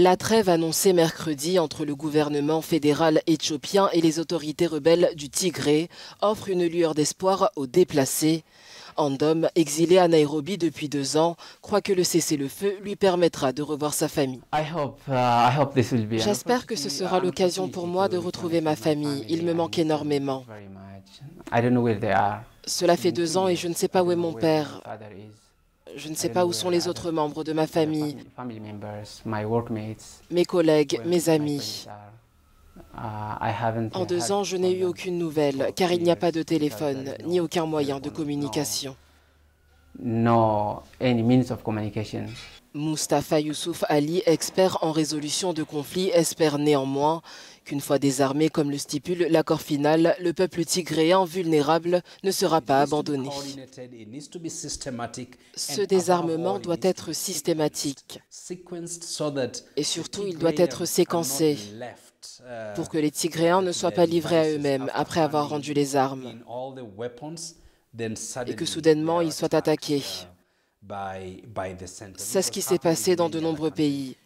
La trêve annoncée mercredi entre le gouvernement fédéral éthiopien et les autorités rebelles du Tigré offre une lueur d'espoir aux déplacés. Andom, exilé à Nairobi depuis deux ans, croit que le cessez-le-feu lui permettra de revoir sa famille. Uh, J'espère que ce sera l'occasion pour moi de uh, retrouver ma famille. Il me manque énormément. Cela fait deux ans et je ne sais pas où est mon père. Je ne sais pas où sont les autres membres de ma famille, mes collègues, mes amis. Uh, en deux ans, je n'ai eu aucune nouvelle, car il n'y a pas de téléphone, ni aucun moyen de communication nor any means of communication. Mustafa Youssouf Ali, expert en résolution de conflits, espère néanmoins qu'une fois désarmé, comme le stipule l'accord final, le peuple tigréen vulnérable ne sera pas abandonné. Ce désarmement doit être systématique et surtout il doit être séquencé pour que les Tigréens ne soient pas livrés à eux-mêmes après avoir rendu les armes et que soudainement ils soient attaqués. Uh, C'est ce qui s'est passé dans de nombreux pays.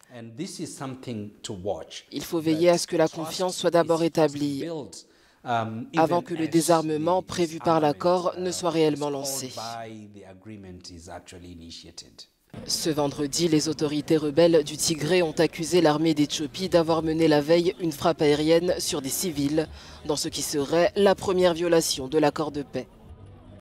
Il faut veiller à ce que la confiance soit d'abord établie um, avant que le désarmement prévu par l'accord ne uh, soit réellement lancé. Ce vendredi, les autorités rebelles du Tigré ont accusé l'armée d'Éthiopie d'avoir mené la veille une frappe aérienne sur des civils, dans ce qui serait la première violation de l'accord de paix.